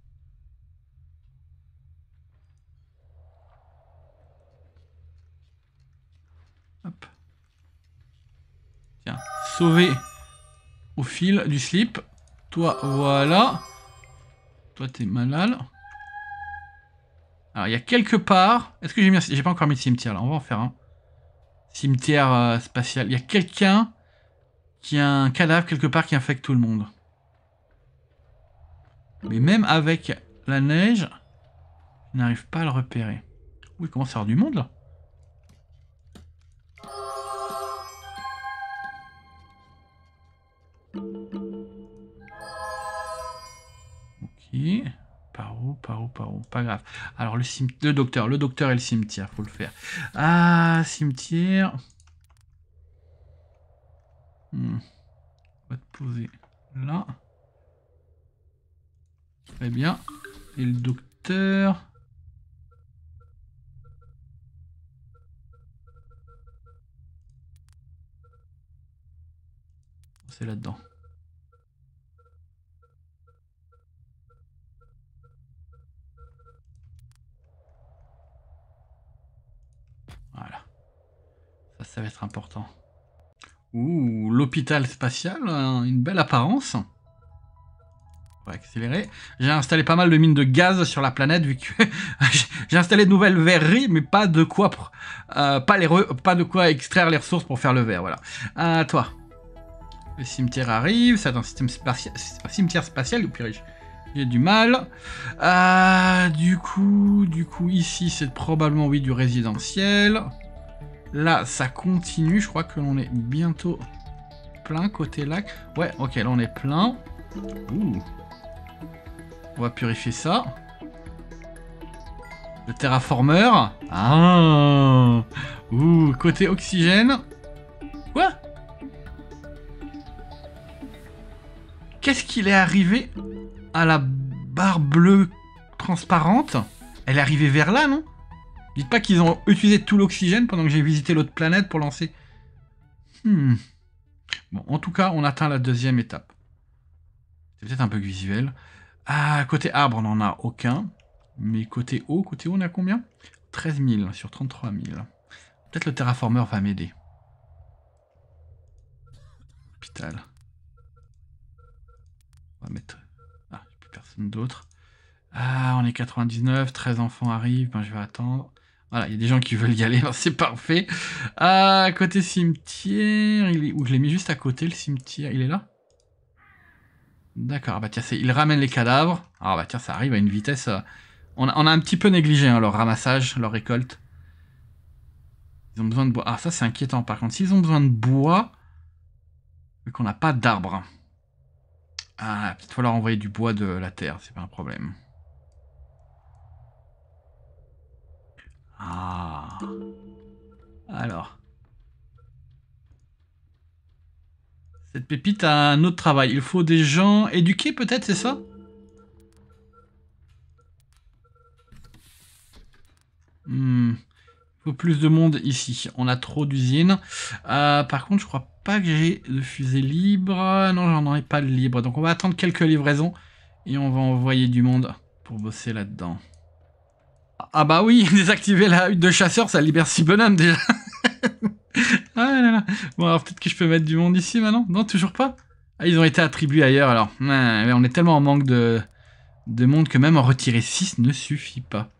Hop. Tiens, sauver au fil du slip. Toi, voilà. Toi, t'es malade. Alors, il y a quelque part... Est-ce que j'ai bien... J'ai pas encore mis de cimetière, là. On va en faire un cimetière euh, spatial. Il y a quelqu'un qui a un cadavre quelque part qui infecte tout le monde. Mais même avec la neige, je n'arrive pas à le repérer. Oui, il commence à avoir du monde là Ok. Par où Par où Par où Pas grave. Alors, le, le docteur. Le docteur et le cimetière, faut le faire. Ah, cimetière. Hmm. On va te poser là. Très bien. Et le docteur... C'est là-dedans. ça va être important. Ouh, l'hôpital spatial, hein, une belle apparence. On va accélérer. J'ai installé pas mal de mines de gaz sur la planète, vu que j'ai installé de nouvelles verreries, mais pas de quoi, euh, pas, de quoi extraire les ressources pour faire le verre, voilà. Euh, toi. Le cimetière arrive, c'est un système spatial, cimetière spatial, ou pire, j'ai du mal. Euh, du coup, du coup, ici, c'est probablement, oui, du résidentiel. Là, ça continue. Je crois que l'on est bientôt plein côté lac. Ouais, ok, là on est plein. Ouh. On va purifier ça. Le terraformeur. Ah. Ouh, côté oxygène. Quoi Qu'est-ce qu'il est arrivé à la barre bleue transparente Elle est arrivée vers là, non Dites pas qu'ils ont utilisé tout l'oxygène pendant que j'ai visité l'autre planète pour lancer. Hmm. Bon, en tout cas, on atteint la deuxième étape. C'est peut-être un peu visuel. Ah, côté arbre, on n'en a aucun. Mais côté eau, côté eau, on a combien 13 000 sur 33 000. Peut-être le terraformer va m'aider. Hôpital. On va mettre... Ah, plus personne d'autre. Ah, on est 99, 13 enfants arrivent, ben, je vais attendre. Voilà, il y a des gens qui veulent y aller, c'est parfait. À côté cimetière, il où Je l'ai mis juste à côté, le cimetière. Il est là D'accord, ah bah tiens, il ramène les cadavres. Ah bah tiens, ça arrive à une vitesse... Euh, on, a, un petit peu négligé hein, leur ramassage, leur récolte. Ils ont besoin de bois. Ah, ça c'est inquiétant par contre. S'ils ont besoin de bois, vu qu'on n'a pas d'arbres. Hein. Ah, peut-être falloir envoyer du bois de la terre, c'est pas un problème. Ah. Alors. Cette pépite a un autre travail. Il faut des gens éduqués peut-être, c'est ça hmm. Il faut plus de monde ici. On a trop d'usines. Euh, par contre, je crois pas que j'ai de fusée libre. Non, j'en ai pas de libre. Donc on va attendre quelques livraisons et on va envoyer du monde pour bosser là-dedans. Ah, bah oui, désactiver la hutte de chasseur, ça libère 6 bonhommes déjà. Ah bon, alors peut-être que je peux mettre du monde ici maintenant Non, toujours pas Ah, ils ont été attribués ailleurs alors. on est tellement en manque de, de monde que même en retirer 6 ne suffit pas.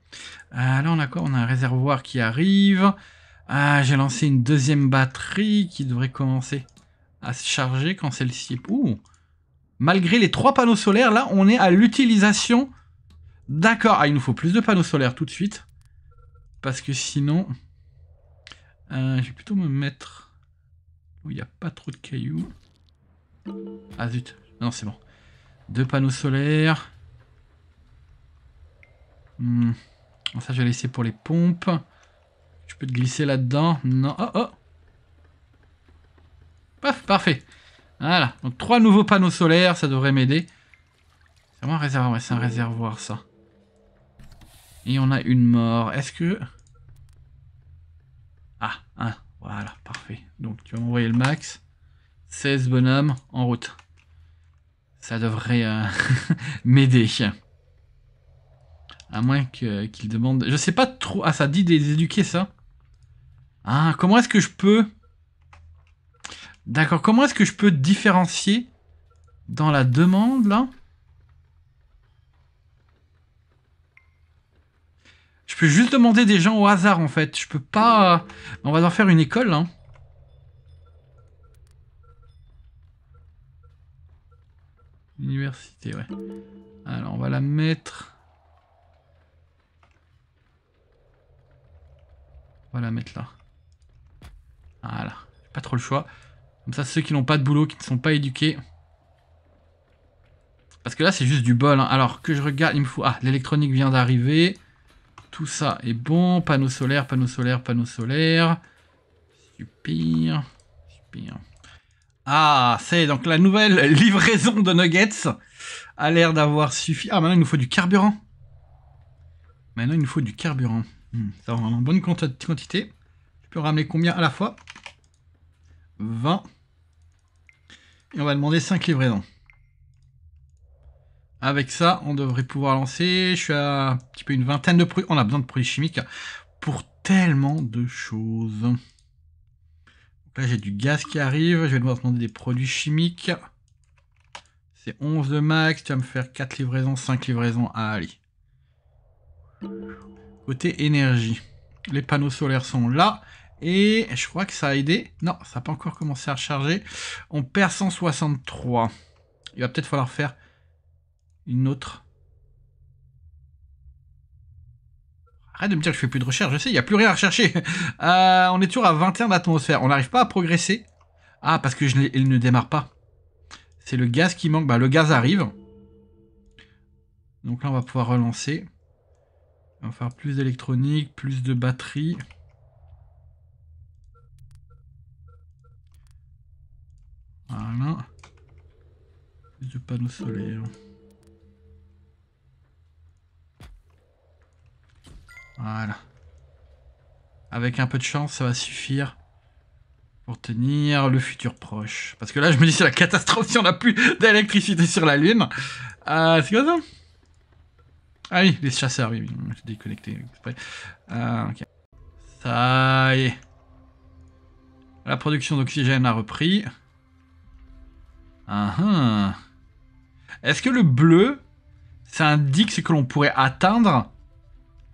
Ah, là, on a quoi On a un réservoir qui arrive. Ah, j'ai lancé une deuxième batterie qui devrait commencer à se charger quand celle-ci... est... Ouh Malgré les trois panneaux solaires, là, on est à l'utilisation D'accord. Ah, il nous faut plus de panneaux solaires tout de suite. Parce que sinon... Euh, je vais plutôt me mettre où il n'y a pas trop de cailloux. Ah zut. Non, c'est bon. Deux panneaux solaires. Hmm. Ça, je vais laisser pour les pompes. je peux te glisser là-dedans. Non. Oh, oh. Paf, parfait. Voilà. Donc, trois nouveaux panneaux solaires, ça devrait m'aider. C'est vraiment un réservoir. c'est un réservoir, ça. Et on a une mort. Est-ce que... Ah, un. Voilà, parfait. Donc tu vas m'envoyer le max. 16 bonhommes en route. Ça devrait euh, m'aider. À moins qu'il demande... Je sais pas trop... Ah, ça dit des éduquer ça Ah, comment est-ce que je peux... D'accord, comment est-ce que je peux différencier dans la demande, là Je peux juste demander des gens au hasard, en fait. Je peux pas... Euh, on va devoir faire une école, hein. Université, ouais. Alors, on va la mettre... On va la mettre là. Voilà. Pas trop le choix. Comme ça, ceux qui n'ont pas de boulot, qui ne sont pas éduqués... Parce que là, c'est juste du bol. Hein. Alors, que je regarde, il me faut... Ah, l'électronique vient d'arriver. Tout ça est bon. Panneau solaire, panneau solaire, panneau solaire. Super. Super. Ah, c'est donc la nouvelle livraison de nuggets a l'air d'avoir suffi. Ah, maintenant il nous faut du carburant. Maintenant il nous faut du carburant. Hmm, ça en bonne quantité. Je peux ramener combien à la fois 20. Et on va demander 5 livraisons. Avec ça, on devrait pouvoir lancer. Je suis à un petit peu une vingtaine de produits. On a besoin de produits chimiques pour tellement de choses. là, j'ai du gaz qui arrive. Je vais devoir demander des produits chimiques. C'est 11 de max. Tu vas me faire 4 livraisons, 5 livraisons. à ah, allez. Côté énergie. Les panneaux solaires sont là. Et je crois que ça a aidé. Non, ça n'a pas encore commencé à recharger. On perd 163. Il va peut-être falloir faire une autre. Arrête de me dire que je fais plus de recherche, je sais, il n'y a plus rien à rechercher. Euh, on est toujours à 21 d'atmosphère. On n'arrive pas à progresser. Ah, parce que il ne démarre pas. C'est le gaz qui manque. Bah, le gaz arrive. Donc là, on va pouvoir relancer. On va faire plus d'électronique, plus de batterie. Voilà. Plus de panneaux solaires. Voilà. Avec un peu de chance, ça va suffire pour tenir le futur proche. Parce que là, je me dis, c'est la catastrophe si on n'a plus d'électricité sur la Lune. Euh, c'est quoi ça Ah oui, les chasseurs, oui, oui. j'ai déconnecté euh, Ça y est. La production d'oxygène a repris. Ah, ah. Est-ce que le bleu, ça indique ce que l'on pourrait atteindre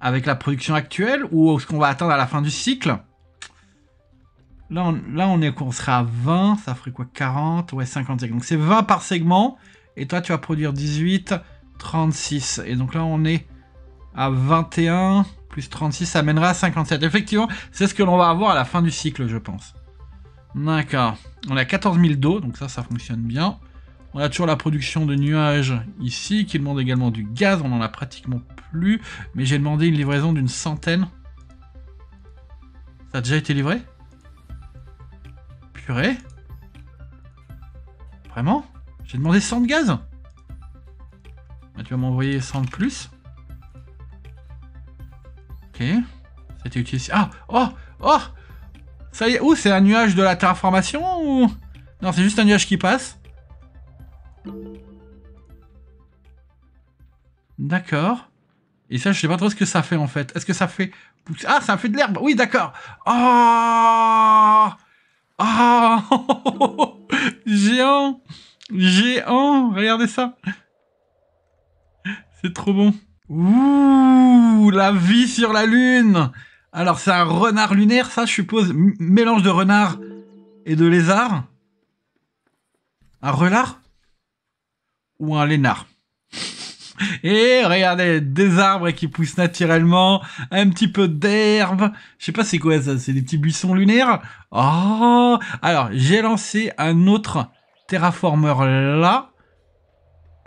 avec la production actuelle ou ce qu'on va attendre à la fin du cycle là on, là, on est on sera à 20, ça ferait quoi 40 Ouais, 57. Donc c'est 20 par segment. Et toi, tu vas produire 18, 36. Et donc là, on est à 21 plus 36, ça mènera à 57. Effectivement, c'est ce que l'on va avoir à la fin du cycle, je pense. D'accord. On a 14 000 d'eau, donc ça, ça fonctionne bien. On a toujours la production de nuages ici, qui demande également du gaz. On en a pratiquement mais j'ai demandé une livraison d'une centaine. Ça a déjà été livré Purée Vraiment J'ai demandé 100 de gaz bah, Tu vas m'envoyer 100 de plus. Ok. Ça C'était utilisé... Ah Oh Oh Ça y est Ouh, c'est un nuage de la terraformation ou... Non, c'est juste un nuage qui passe. D'accord. Et ça, je sais pas trop ce que ça fait en fait. Est-ce que ça fait Ah, ça fait de l'herbe. Oui, d'accord. Oh oh Géant Géant Regardez ça. C'est trop bon. Ouh La vie sur la lune Alors, c'est un renard lunaire, ça, je suppose. mélange de renard et de lézard. Un renard Ou un lénard et regardez, des arbres qui poussent naturellement, un petit peu d'herbe. Je sais pas c'est quoi ça, c'est des petits buissons lunaires. Oh Alors, j'ai lancé un autre terraformer là.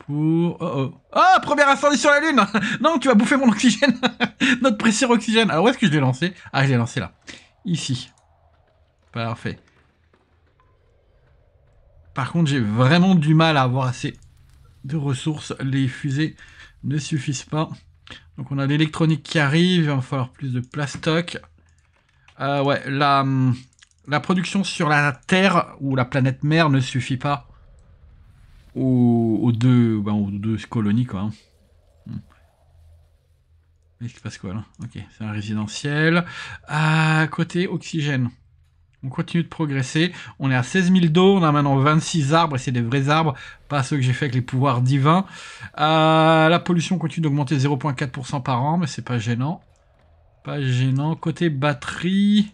Pour... Oh, oh. oh première incendie sur la lune Non, tu vas bouffer mon oxygène Notre précieux oxygène Alors, où est-ce que je l'ai lancé Ah, je l'ai lancé là. Ici. Parfait. Par contre, j'ai vraiment du mal à avoir assez de ressources. Les fusées ne suffisent pas. Donc on a l'électronique qui arrive, il va falloir plus de plastoc. Euh, ouais, la, hum, la production sur la Terre ou la planète mère ne suffit pas aux, deux, ben, deux colonies quoi. Il se passe quoi là Ok, c'est un résidentiel. À euh, côté, oxygène. On continue de progresser. On est à 16 000 dos. On a maintenant 26 arbres et c'est des vrais arbres, pas ceux que j'ai fait avec les pouvoirs divins. Euh, la pollution continue d'augmenter 0,4% par an, mais c'est pas gênant. Pas gênant. Côté batterie.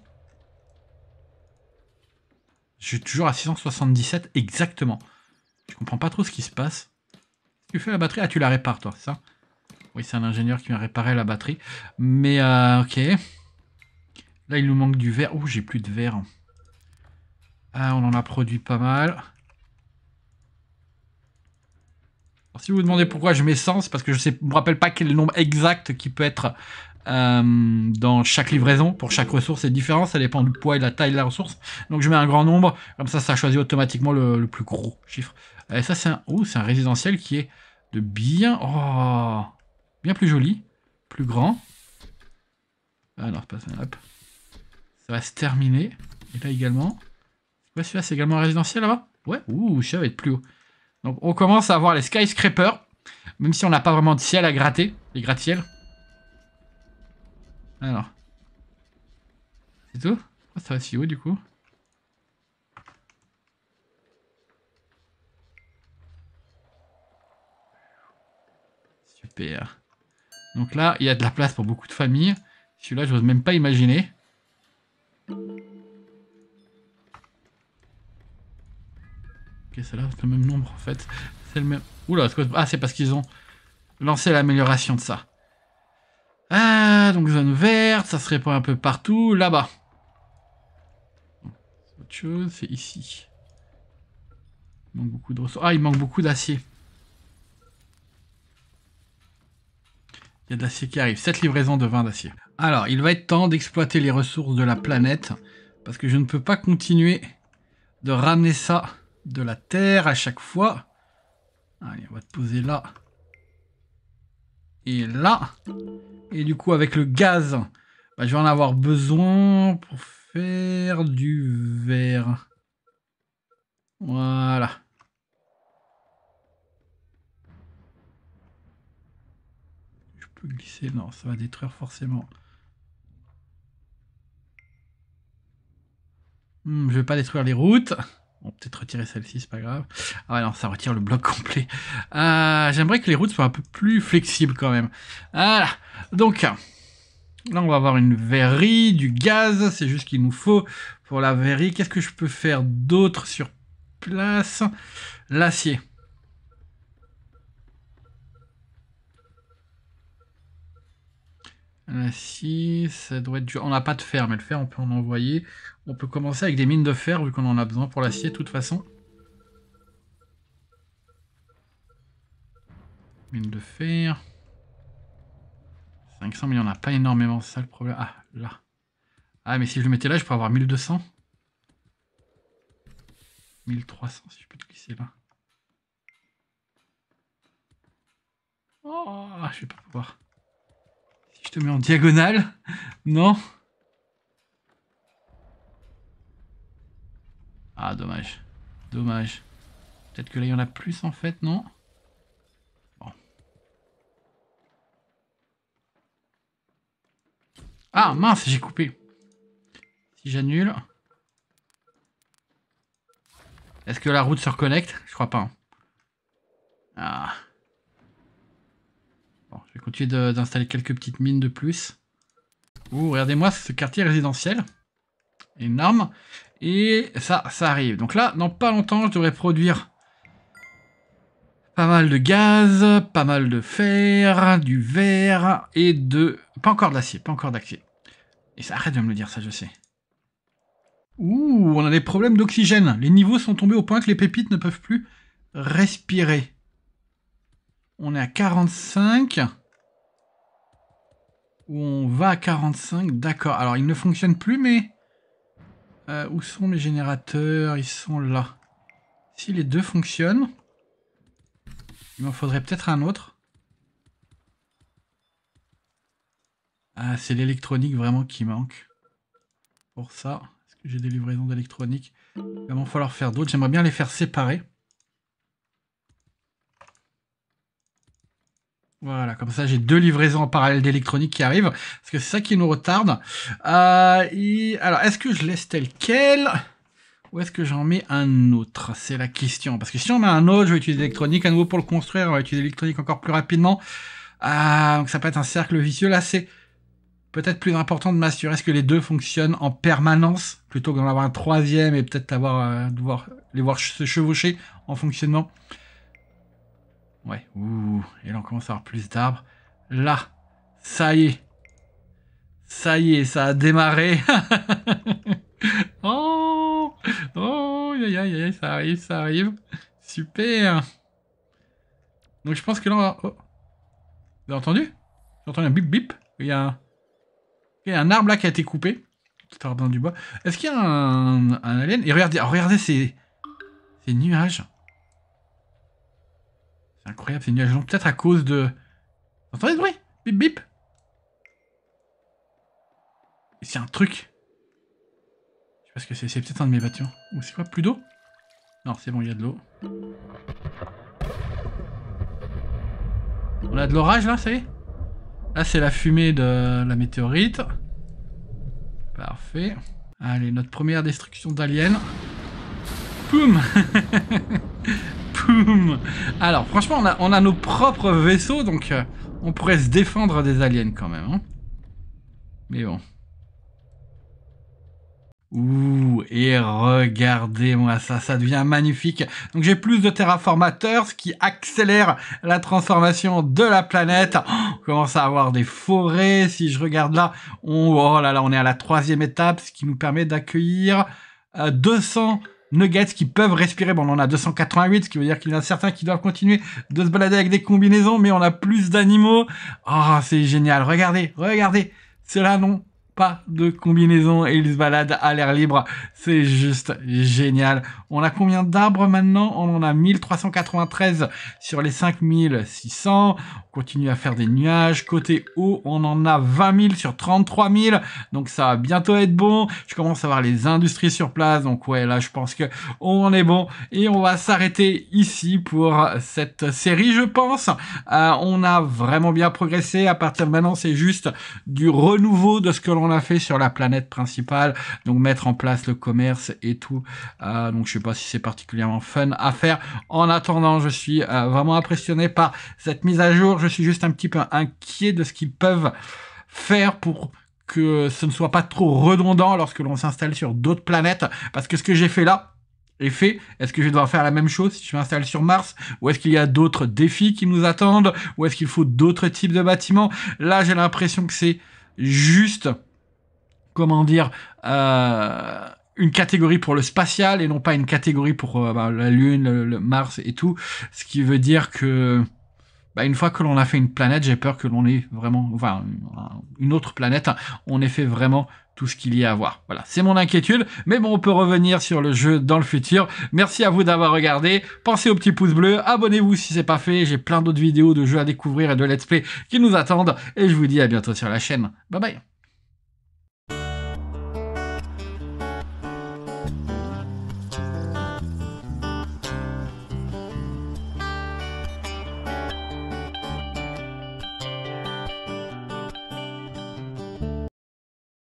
Je suis toujours à 677 exactement. Je comprends pas trop ce qui se passe. Tu fais la batterie Ah, tu la répares toi, ça Oui, c'est un ingénieur qui vient réparer la batterie. Mais euh, ok. Là, il nous manque du verre. Ouh, j'ai plus de verre. Ah, on en a produit pas mal. si vous vous demandez pourquoi je mets 100, c'est parce que je ne me rappelle pas quel est le nombre exact qui peut être euh, dans chaque livraison. Pour chaque ressource, c'est différent. Ça dépend du poids et de la taille de la ressource. Donc, je mets un grand nombre. Comme ça, ça choisit automatiquement le, plus gros chiffre. Et ça, c'est un... Oh, c'est un résidentiel qui est de bien... Oh, bien plus joli. Plus grand. Ah non, c'est pas ça va se terminer. Et là également. Ouais, celui-là, c'est également résidentiel là Ouais, ouh, ça va être plus haut. Donc on commence à avoir les skyscrapers, même si on n'a pas vraiment de ciel à gratter, les gratte ciel Alors. C'est tout ah, Ça va si haut du coup Super. Donc là, il y a de la place pour beaucoup de familles. Celui-là, je n'ose même pas imaginer. Ok, celle-là, c'est le même nombre en fait. C'est le même. Oula, ah, c'est parce qu'ils ont lancé l'amélioration de ça. Ah, donc zone verte, ça se répand un peu partout, là-bas. Autre chose, c'est ici. Il manque beaucoup de ressources. Ah, il manque beaucoup d'acier. d'acier qui arrive. cette livraison de vin d'acier. Alors, il va être temps d'exploiter les ressources de la planète. Parce que je ne peux pas continuer de ramener ça de la Terre à chaque fois. Allez, on va te poser là. Et là. Et du coup, avec le gaz, bah, je vais en avoir besoin pour faire du verre. Voilà. glisser. Non, ça va détruire forcément. Hmm, je vais pas détruire les routes. On peut peut-être retirer celle-ci, c'est pas grave. Ah non, ça retire le bloc complet. Euh, j'aimerais que les routes soient un peu plus flexibles quand même. Voilà. Donc, là on va avoir une verrie, du gaz, c'est juste ce qu'il nous faut pour la verrie. Qu'est-ce que je peux faire d'autre sur place L'acier. ainsi euh, ça doit être dur. On n'a pas de fer, mais le fer, on peut en envoyer. On peut commencer avec des mines de fer, vu qu'on en a besoin pour l'acier, de toute façon. Mines de fer. 500, mais il n'y en a pas énormément, ça le problème. Ah, là. Ah, mais si je le mettais là, je pourrais avoir 1200. 1300, si je peux te glisser là. Oh, je vais pas pouvoir je te mets en diagonale, non Ah, dommage. Dommage. Peut-être que là, il y en a plus, en fait, non Bon. Ah, mince, j'ai coupé. Si j'annule... Est-ce que la route se reconnecte Je crois pas. Hein. Ah je vais continuer d'installer quelques petites mines de plus. Ouh, regardez-moi ce quartier résidentiel. Énorme. Et ça, ça arrive. Donc là, dans pas longtemps, je devrais produire pas mal de gaz, pas mal de fer, du verre et de... Pas encore d'acier, pas encore d'acier. Et ça arrête de me le dire, ça je sais. Ouh, on a des problèmes d'oxygène. Les niveaux sont tombés au point que les pépites ne peuvent plus respirer. On est à 45. Où on va à 45, d'accord. Alors, il ne fonctionne plus, mais... Euh, où sont les générateurs Ils sont là. Si les deux fonctionnent, il m'en faudrait peut-être un autre. Ah, c'est l'électronique vraiment qui manque. Pour ça, est-ce que j'ai des livraisons d'électronique Il va falloir faire d'autres. J'aimerais bien les faire séparer. Voilà, comme ça j'ai deux livraisons en parallèle d'électronique qui arrivent, parce que c'est ça qui nous retarde. Euh, alors, est-ce que je laisse tel quel ou est-ce que j'en mets un autre C'est la question. Parce que si j'en mets un autre, je vais utiliser l'électronique à nouveau pour le construire, on va utiliser l'électronique encore plus rapidement. Euh, donc ça peut être un cercle vicieux. Là, c'est peut-être plus important de m'assurer ce que les deux fonctionnent en permanence, plutôt que d'en avoir un troisième et peut-être devoir euh, les voir se chevaucher en fonctionnement. Ouais, ouh, et là on commence à avoir plus d'arbres. Là, ça y est. Ça y est, ça a démarré. oh, oh, aïe, aïe, aïe, ça arrive, ça arrive. Super. Donc je pense que là on va... Oh. Vous avez entendu J'ai entendu un bip bip. Il y a un... Il y a un arbre là qui a été coupé. Tout arbre dans du bois. Est-ce qu'il y a un, un alien Et regardez, ah, regardez ces, ces nuages. C'est incroyable, ces nuages Peut-être à cause de... Vous entendez ce bruit Bip bip c'est un truc Je sais pas ce que c'est, c'est peut-être un de mes bâtiments. Ou c'est quoi, plus d'eau Non, c'est bon, il y a de l'eau. On a de l'orage là, ça y est Là, c'est la fumée de la météorite. Parfait. Allez, notre première destruction d'aliens. Poum Alors, franchement, on a, nos propres vaisseaux, donc euh, on pourrait se défendre des aliens quand même. Hein. Mais bon. Ouh, et regardez-moi ça, ça devient magnifique. Donc j'ai plus de terraformateurs, ce qui accélère la transformation de la planète. Oh, on commence à avoir des forêts. Si je regarde là, oh là là, on est à la troisième étape, ce qui nous permet d'accueillir 200 euh, Nuggets qui peuvent respirer. Bon, on en a 288, ce qui veut dire qu'il y en a certains qui doivent continuer de se balader avec des combinaisons, mais on a plus d'animaux. Oh, c'est génial. Regardez, regardez. ceux-là non pas de combinaison et ils se baladent à l'air libre. C'est juste génial. On a combien d'arbres maintenant On en a 1393 sur les 5600. On continue à faire des nuages. Côté haut, on en a 20 000 sur 33 000. Donc ça va bientôt être bon. Je commence à voir les industries sur place. Donc ouais, là, je pense que on est bon. Et on va s'arrêter ici pour cette série, je pense. Euh, on a vraiment bien progressé. À partir de maintenant, c'est juste du renouveau de ce que l'on on l'a fait sur la planète principale, donc mettre en place le commerce et tout. Euh, donc je sais pas si c'est particulièrement fun à faire. En attendant, je suis euh, vraiment impressionné par cette mise à jour. Je suis juste un petit peu inquiet de ce qu'ils peuvent faire pour que ce ne soit pas trop redondant lorsque l'on s'installe sur d'autres planètes. Parce que ce que j'ai fait là, est fait Est-ce que je vais devoir faire la même chose si je m'installe sur Mars Ou est-ce qu'il y a d'autres défis qui nous attendent Ou est-ce qu'il faut d'autres types de bâtiments Là, j'ai l'impression que c'est juste comment dire, euh, une catégorie pour le spatial et non pas une catégorie pour euh, bah, la Lune, le, Mars et tout. Ce qui veut dire que bah, une fois que l'on a fait une planète, j'ai peur que l'on ait vraiment, enfin, une autre planète, on ait fait vraiment tout ce qu'il y a à voir. Voilà, c'est mon inquiétude, mais bon, on peut revenir sur le jeu dans le futur. Merci à vous d'avoir regardé, pensez au petit pouce bleu, abonnez-vous si c'est pas fait, j'ai plein d'autres vidéos de jeux à découvrir et de let's play qui nous attendent, et je vous dis à bientôt sur la chaîne. Bye bye